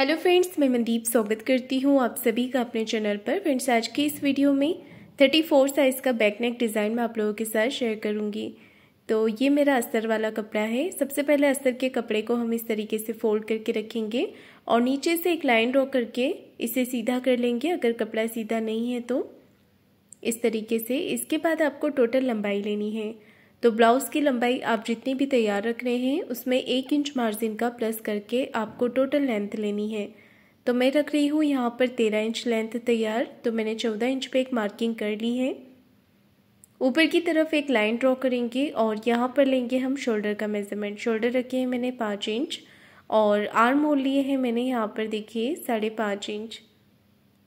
hello friends मैं मनदीप स्वागत करती हूँ आप सभी का अपने चैनल पर फ्रेंड्स आज की इस वीडियो में 34 साइज़ का बैक नेक डिज़ाइन मैं आप लोगों के साथ शेयर करूँगी तो ये मेरा अस्तर वाला कपड़ा है सबसे पहले अस्तर के कपड़े को हम इस तरीके से फोल्ड करके रखेंगे और नीचे से एक लाइन ड्रॉ करके इसे सीधा कर लेंगे अगर कपड़ा सीधा नहीं है तो इस तरीके से इसके बाद आपको टोटल लंबाई लेनी है तो ब्लाउज़ की लंबाई आप जितनी भी तैयार रख रहे हैं उसमें एक इंच मार्जिन का प्लस करके आपको टोटल लेंथ लेनी है तो मैं रख रही हूँ यहाँ पर तेरह इंच लेंथ तैयार तो मैंने चौदह इंच पे एक मार्किंग कर ली है ऊपर की तरफ एक लाइन ड्रॉ करेंगे और यहाँ पर लेंगे हम शोल्डर का मेज़रमेंट शोल्डर रखे हैं मैंने पाँच इंच और आर्म होल लिए हैं मैंने यहाँ पर देखिए साढ़े पाँच इंच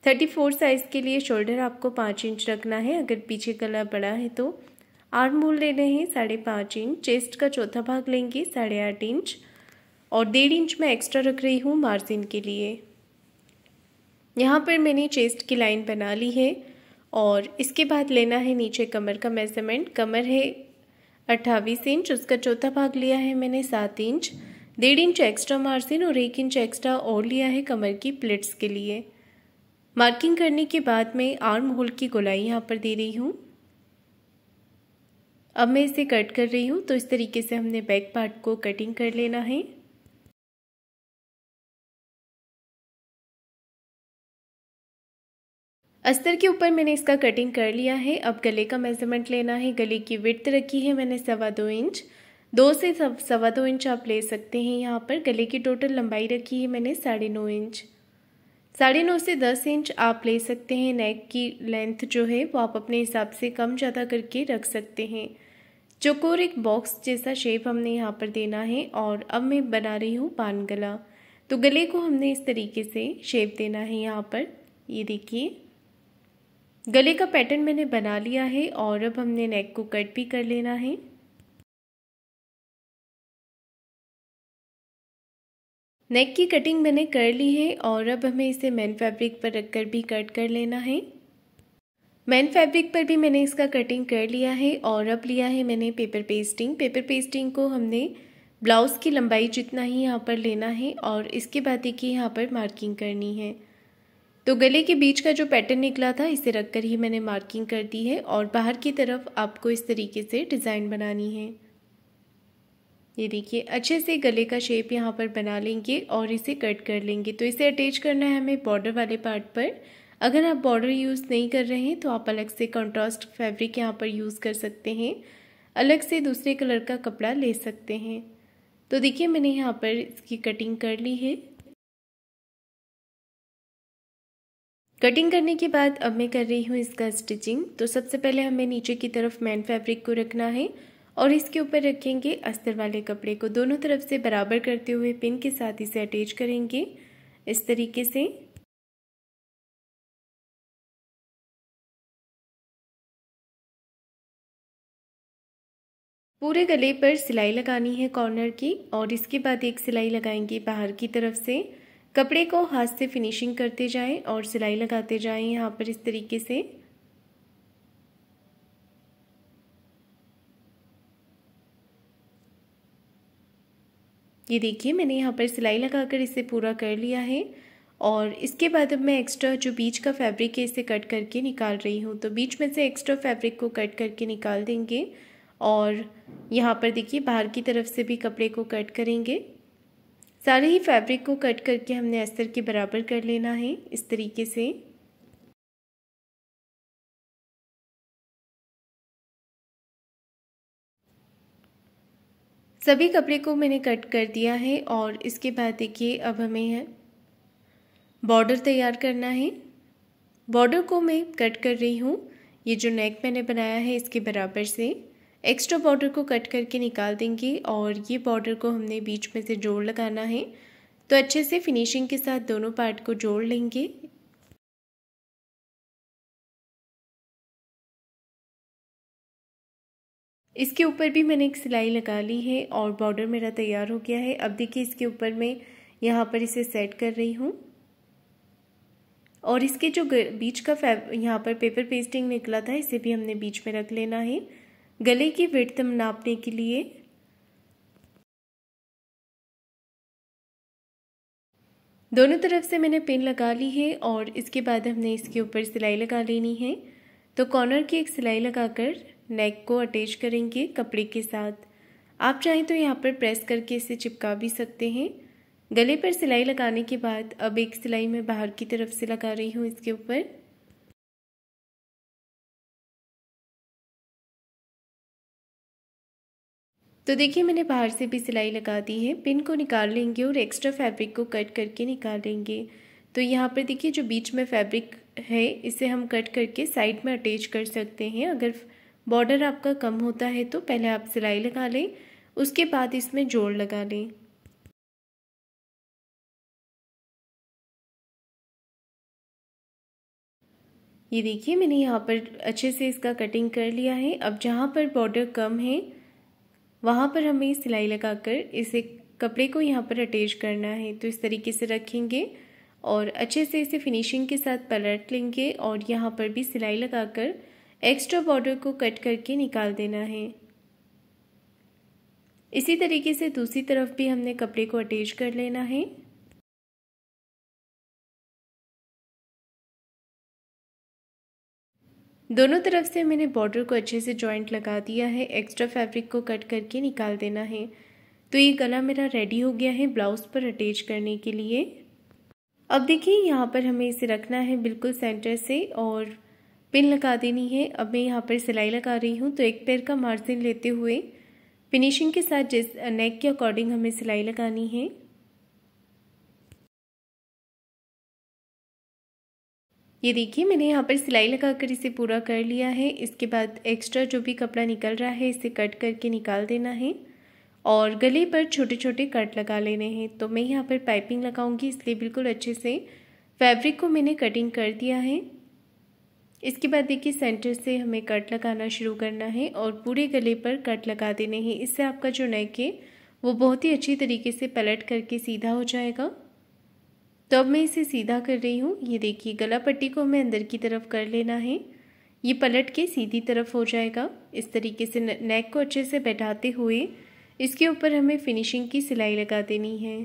थर्टी फोर साइज़ के लिए शोल्डर आपको पाँच इंच रखना है अगर पीछे गला बड़ा है तो आर्म होल ले रहे हैं साढ़े पाँच इंच चेस्ट का चौथा भाग लेंगे साढ़े आठ इंच और डेढ़ इंच मैं एक्स्ट्रा रख रही हूँ मार्जिन के लिए यहाँ पर मैंने चेस्ट की लाइन बना ली है और इसके बाद लेना है नीचे कमर का मेज़रमेंट कमर है अट्ठावीस इंच उसका चौथा भाग लिया है मैंने सात इंच डेढ़ इंच एक्स्ट्रा मार्जिन और एक इंच एक्स्ट्रा और लिया है कमर की प्लेट्स के लिए मार्किंग करने के बाद मैं आर्म होल की गोलाई यहाँ पर दे रही हूँ अब मैं इसे कट कर रही हूँ तो इस तरीके से हमने बैक पार्ट को कटिंग कर लेना है अस्तर के ऊपर मैंने इसका कटिंग कर लिया है अब गले का मेजरमेंट लेना है गले की विड्थ रखी है मैंने सवा दो इंच दो से सवा दो इंच आप ले सकते हैं यहाँ पर गले की टोटल लंबाई रखी है मैंने साढ़े नौ इंच साढ़े नौ से दस इंच आप ले सकते हैं नेक की लेंथ जो है वो आप अपने हिसाब से कम ज़्यादा करके रख सकते हैं चकोर एक बॉक्स जैसा शेप हमने यहाँ पर देना है और अब मैं बना रही हूँ पान गला तो गले को हमने इस तरीके से शेप देना है यहाँ पर ये देखिए गले का पैटर्न मैंने बना लिया है और अब हमने नेक को कट भी कर लेना है नेक की कटिंग मैंने कर ली है और अब हमें इसे मेन फैब्रिक पर रखकर भी कट कर लेना है मेन फैब्रिक पर भी मैंने इसका कटिंग कर लिया है और अब लिया है मैंने पेपर पेस्टिंग पेपर पेस्टिंग को हमने ब्लाउज़ की लंबाई जितना ही यहाँ पर लेना है और इसके बाद देखिए यहाँ पर मार्किंग करनी है तो गले के बीच का जो पैटर्न निकला था इसे रखकर ही मैंने मार्किंग कर दी है और बाहर की तरफ आपको इस तरीके से डिज़ाइन बनानी है ये देखिए अच्छे से गले का शेप यहाँ पर बना लेंगे और इसे कट कर लेंगे तो इसे अटैच करना है हमें बॉर्डर वाले पार्ट पर अगर आप बॉर्डर यूज़ नहीं कर रहे हैं तो आप अलग से कंट्रास्ट फैब्रिक यहाँ पर यूज़ कर सकते हैं अलग से दूसरे कलर का कपड़ा ले सकते हैं तो देखिए मैंने यहाँ पर इसकी कटिंग कर ली है कटिंग करने के बाद अब मैं कर रही हूँ इसका स्टिचिंग तो सबसे पहले हमें नीचे की तरफ मैन फैब्रिक को रखना है और इसके ऊपर रखेंगे अस्तर वाले कपड़े को दोनों तरफ से बराबर करते हुए पिन के साथ इसे अटैच करेंगे इस तरीके से पूरे गले पर सिलाई लगानी है कॉर्नर की और इसके बाद एक सिलाई लगाएंगे बाहर की तरफ से कपड़े को हाथ से फिनिशिंग करते जाएं और सिलाई लगाते जाएं यहाँ पर इस तरीके से ये देखिए मैंने यहाँ पर सिलाई लगाकर इसे पूरा कर लिया है और इसके बाद अब मैं एक्स्ट्रा जो बीच का फैब्रिक है इसे कट करके निकाल रही हूँ तो बीच में से एक्स्ट्रा फैब्रिक को कट करके निकाल देंगे और यहाँ पर देखिए बाहर की तरफ से भी कपड़े को कट करेंगे सारे ही फैब्रिक को कट करके हमने अस्तर के बराबर कर लेना है इस तरीके से सभी कपड़े को मैंने कट कर दिया है और इसके बाद देखिए अब हमें है बॉर्डर तैयार करना है बॉर्डर को मैं कट कर रही हूँ ये जो नेक मैंने बनाया है इसके बराबर से एक्स्ट्रा बॉर्डर को कट करके निकाल देंगे और ये बॉर्डर को हमने बीच में से जोड़ लगाना है तो अच्छे से फिनिशिंग के साथ दोनों पार्ट को जोड़ लेंगे इसके ऊपर भी मैंने एक सिलाई लगा ली है और बॉर्डर मेरा तैयार हो गया है अब देखिए इसके ऊपर मैं यहाँ पर इसे सेट कर रही हूँ और इसके जो बीच का फैब यहाँ पर पेपर पेस्टिंग निकला था इसे भी हमने बीच में रख लेना है गले की वृत्त नापने के लिए दोनों तरफ से मैंने पिन लगा ली है और इसके बाद हमने इसके ऊपर सिलाई लगा लेनी है तो कॉर्नर की एक सिलाई लगाकर नेक को अटैच करेंगे कपड़े के साथ आप चाहें तो यहाँ पर प्रेस करके इसे चिपका भी सकते हैं गले पर सिलाई लगाने के बाद अब एक सिलाई मैं बाहर की तरफ से लगा रही हूँ इसके ऊपर तो देखिए मैंने बाहर से भी सिलाई लगा दी है पिन को निकाल लेंगे और एक्स्ट्रा फैब्रिक को कट करके निकाल लेंगे तो यहाँ पर देखिए जो बीच में फैब्रिक है इसे हम कट करके साइड में अटैच कर सकते हैं अगर बॉर्डर आपका कम होता है तो पहले आप सिलाई लगा लें उसके बाद इसमें जोड़ लगा लें ये देखिए मैंने यहाँ पर अच्छे से इसका कटिंग कर लिया है अब जहाँ पर बॉर्डर कम है वहाँ पर हमें सिलाई लगाकर इसे कपड़े को यहाँ पर अटैच करना है तो इस तरीके से रखेंगे और अच्छे से इसे फिनिशिंग के साथ पलट लेंगे और यहाँ पर भी सिलाई लगाकर एक्स्ट्रा बॉर्डर को कट करके निकाल देना है इसी तरीके से दूसरी तरफ भी हमने कपड़े को अटैच कर लेना है दोनों तरफ से मैंने बॉर्डर को अच्छे से जॉइंट लगा दिया है एक्स्ट्रा फैब्रिक को कट करके निकाल देना है तो ये गला मेरा रेडी हो गया है ब्लाउज पर अटैच करने के लिए अब देखिए यहाँ पर हमें इसे रखना है बिल्कुल सेंटर से और पिन लगा देनी है अब मैं यहाँ पर सिलाई लगा रही हूँ तो एक पैर का मार्जिन लेते हुए फिनिशिंग के साथ जिस नेक के अकॉर्डिंग हमें सिलाई लगानी है ये देखिए मैंने यहाँ पर सिलाई लगाकर इसे पूरा कर लिया है इसके बाद एक्स्ट्रा जो भी कपड़ा निकल रहा है इसे कट करके निकाल देना है और गले पर छोटे छोटे कट लगा लेने हैं तो मैं यहाँ पर पाइपिंग लगाऊंगी इसलिए बिल्कुल अच्छे से फैब्रिक को मैंने कटिंग कर दिया है इसके बाद देखिए सेंटर से हमें कट लगाना शुरू करना है और पूरे गले पर कट लगा देने हैं इससे आपका जो नेक है वो बहुत ही अच्छी तरीके से पलट करके सीधा हो जाएगा तो अब मैं इसे सीधा कर रही हूँ ये देखिए गला पट्टी को हमें अंदर की तरफ कर लेना है ये पलट के सीधी तरफ हो जाएगा इस तरीके से नेक को अच्छे से बैठाते हुए इसके ऊपर हमें फिनिशिंग की सिलाई लगा देनी है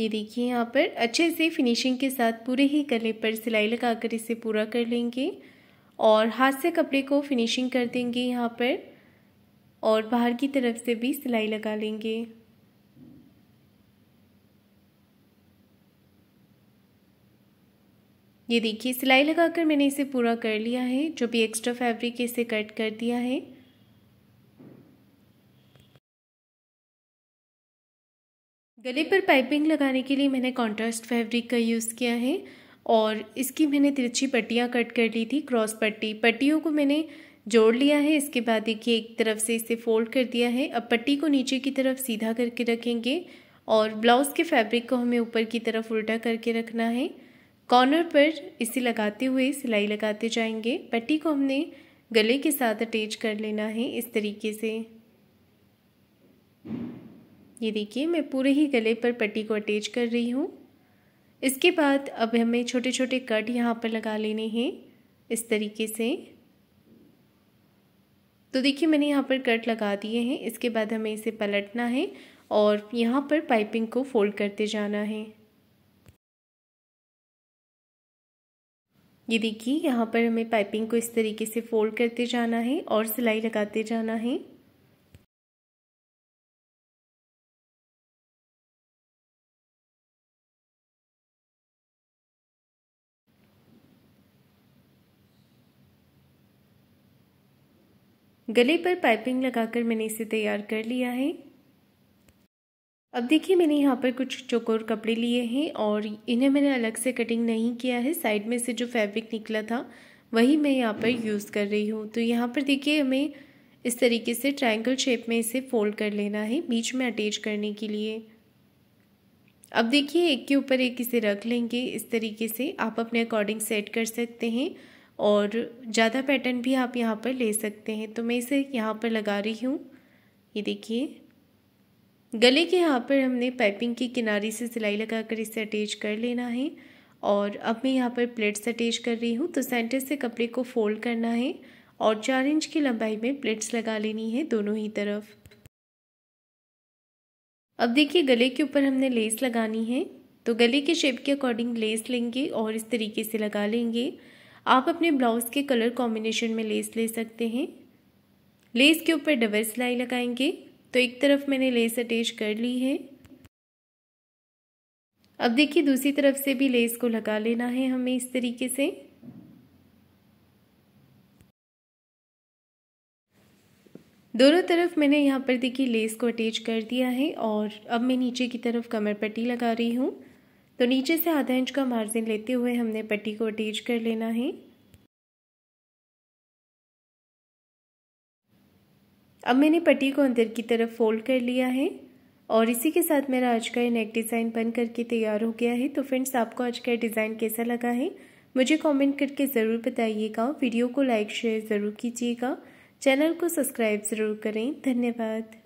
ये देखिए यहाँ पर अच्छे से फिनिशिंग के साथ पूरे ही गले पर सिलाई लगाकर इसे पूरा कर लेंगे और हाथ से कपड़े को फिनिशिंग कर देंगे यहाँ पर और बाहर की तरफ से भी सिलाई लगा लेंगे ये देखिए सिलाई लगाकर मैंने इसे पूरा कर लिया है जो भी एक्स्ट्रा फैब्रिक इसे कट कर दिया है गले पर पाइपिंग लगाने के लिए मैंने कॉन्ट्रास्ट फैब्रिक का यूज़ किया है और इसकी मैंने तिरछी पट्टियाँ कट कर ली थी क्रॉस पट्टी पट्टियों को मैंने जोड़ लिया है इसके बाद देखिए एक तरफ से इसे फोल्ड कर दिया है अब पट्टी को नीचे की तरफ सीधा करके रखेंगे और ब्लाउज़ के फैब्रिक को हमें ऊपर की तरफ उल्टा करके रखना है कॉर्नर पर इसे लगाते हुए सिलाई लगाते जाएंगे पट्टी को हमने गले के साथ अटैच कर लेना है इस तरीके से ये देखिए मैं पूरे ही गले पर पट्टी को अटैच कर रही हूँ इसके बाद अब हमें छोटे छोटे कट यहाँ पर लगा लेने हैं इस तरीके से तो देखिए मैंने यहाँ पर कट लगा दिए हैं इसके बाद हमें इसे पलटना है और यहाँ पर पाइपिंग को फोल्ड करते जाना है ये देखिए यहाँ पर हमें पाइपिंग को इस तरीके से फोल्ड करते जाना है और सिलाई लगाते जाना है गले पर पाइपिंग लगाकर मैंने इसे तैयार कर लिया है अब देखिए मैंने यहाँ पर कुछ चौकोर कपड़े लिए हैं और इन्हें मैंने अलग से कटिंग नहीं किया है साइड में से जो फैब्रिक निकला था वही मैं यहाँ पर यूज़ कर रही हूँ तो यहाँ पर देखिए हमें इस तरीके से ट्रायंगल शेप में इसे फोल्ड कर लेना है बीच में अटैच करने के लिए अब देखिए एक के ऊपर एक इसे रख लेंगे इस तरीके से आप अपने अकॉर्डिंग सेट कर सकते हैं और ज़्यादा पैटर्न भी आप यहाँ पर ले सकते हैं तो मैं इसे यहाँ पर लगा रही हूँ ये देखिए गले के यहाँ पर हमने पाइपिंग के किनारे से सिलाई लगाकर इसे अटैच कर लेना है और अब मैं यहाँ पर प्लेट्स अटैच कर रही हूँ तो सेंटर से कपड़े को फोल्ड करना है और चार इंच की लंबाई में प्लेट्स लगा लेनी है दोनों ही तरफ अब देखिए गले के ऊपर हमने लेस लगानी है तो गले के शेप के अकॉर्डिंग लेस लेंगे और इस तरीके से लगा लेंगे आप अपने ब्लाउज़ के कलर कॉम्बिनेशन में लेस ले सकते हैं लेस के ऊपर डबल सिलाई लगाएंगे तो एक तरफ मैंने लेस अटैच कर ली है अब देखिए दूसरी तरफ से भी लेस को लगा लेना है हमें इस तरीके से दोनों तरफ मैंने यहाँ पर देखिए लेस को अटैच कर दिया है और अब मैं नीचे की तरफ कमर पट्टी लगा रही हूँ तो नीचे से आधा इंच का मार्जिन लेते हुए हमने पट्टी को अटैच कर लेना है अब मैंने पट्टी को अंदर की तरफ फोल्ड कर लिया है और इसी के साथ मेरा आज का ये नेक डिज़ाइन बन करके तैयार हो गया है तो फ्रेंड्स आपको आज का डिज़ाइन कैसा लगा है मुझे कमेंट करके ज़रूर बताइएगा वीडियो को लाइक शेयर ज़रूर कीजिएगा चैनल को सब्सक्राइब ज़रूर करें धन्यवाद